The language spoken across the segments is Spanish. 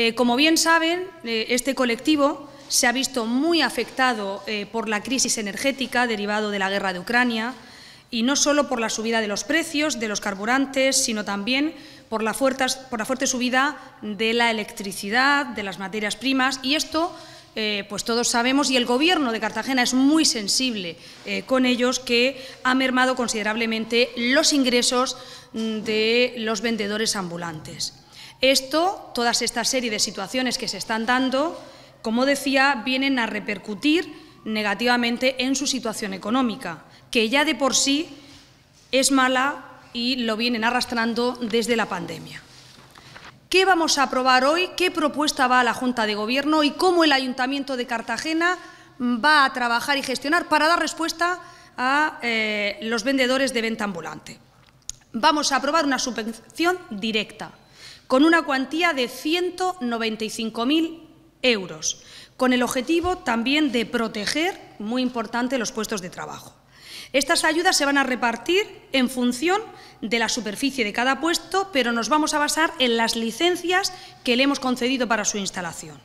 Eh, como bien saben, eh, este colectivo se ha visto muy afectado eh, por la crisis energética derivado de la guerra de Ucrania y no solo por la subida de los precios de los carburantes, sino también por la, fuerte, subida de la electricidad, de las materias primas y esto pues todos sabemos, y el Gobierno de Cartagena es muy sensible con ellos, que ha mermado considerablemente los ingresos mm, de los vendedores ambulantes. Esto, todas estas serie de situaciones que se están dando, como decía, vienen a repercutir negativamente en su situación económica, que ya de por sí es mala y lo vienen arrastrando desde la pandemia. ¿Qué vamos a aprobar hoy? ¿Qué propuesta va a la Junta de Gobierno y cómo el Ayuntamiento de Cartagena va a trabajar y gestionar para dar respuesta a eh, los vendedores de venta ambulante? Vamos a aprobar una subvención directa con una cuantía de 195.000 euros, con el objetivo también de proteger, muy importante, los puestos de trabajo. Estas ayudas se van a repartir en función de la superficie de cada puesto, pero nos vamos a basar en las licencias que le hemos concedido para su instalación.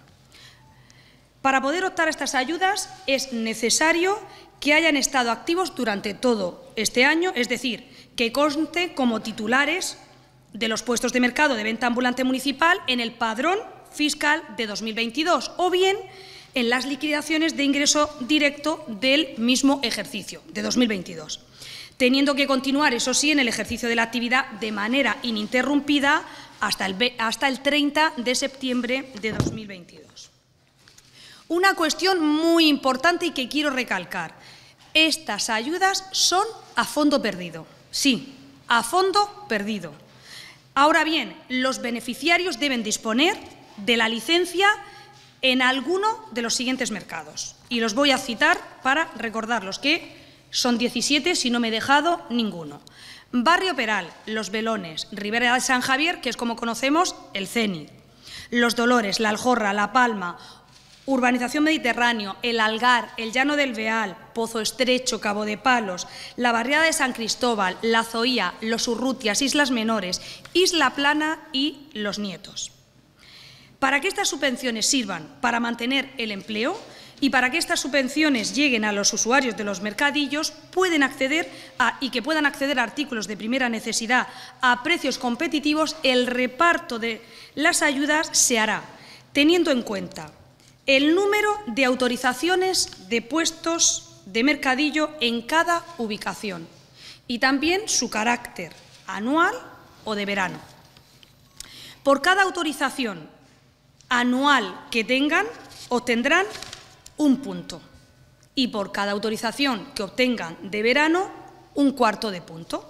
Para poder optar a estas ayudas es necesario que hayan estado activos durante todo este año, es decir, que conste como titulares de los puestos de mercado de venta ambulante municipal en el padrón fiscal de 2022 o bien en las liquidaciones de ingreso directo del mismo ejercicio de 2022, teniendo que continuar, eso sí, en el ejercicio de la actividad de manera ininterrumpida hasta el, hasta el 30 de septiembre de 2022. Una cuestión muy importante y que quiero recalcar. Estas ayudas son a fondo perdido. Sí, a fondo perdido. Ahora bien, los beneficiarios deben disponer de la licencia en alguno de los siguientes mercados. Y los voy a citar para recordarlos, que son 17 si no me he dejado ninguno. Barrio Peral, Los Velones, Ribera de San Javier, que es como conocemos el CENI, Los Dolores, La Aljorra, La Palma, Urbanización Mediterráneo, El Algar, El Llano del Beal, Pozo Estrecho, Cabo de Palos, la barriada de San Cristóbal, La Zoía, Los Urrutias, Islas Menores, Isla Plana y Los Nietos. Para que estas subvenciones sirvan para mantener el empleo y para que estas subvenciones lleguen a los usuarios de los mercadillos pueden acceder y que puedan acceder a artículos de primera necesidad a precios competitivos, el reparto de las ayudas se hará teniendo en cuenta el número de autorizaciones de puestos de mercadillo en cada ubicación y también su carácter anual o de verano. Por cada autorización anual que tengan, obtendrán un punto y por cada autorización que obtengan de verano, un cuarto de punto.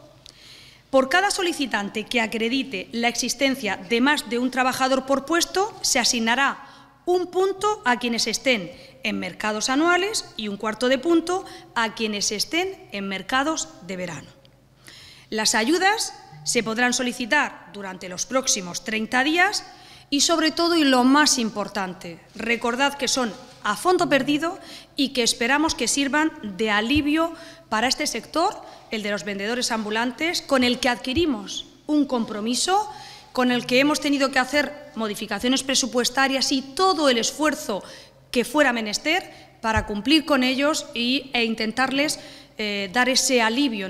Por cada solicitante que acredite la existencia de más de un trabajador por puesto, se asignará un punto a quienes estén en mercados anuales y un cuarto de punto a quienes estén en mercados de verano. Las ayudas se podrán solicitar durante los próximos 30 días y sobre todo y lo más importante, recordad que son a fondo perdido y que esperamos que sirvan de alivio para este sector, el de los vendedores ambulantes, con el que adquirimos un compromiso con el que hemos tenido que hacer modificaciones presupuestarias y todo el esfuerzo que fuera menester para cumplir con ellos y, e intentarles eh, dar ese alivio,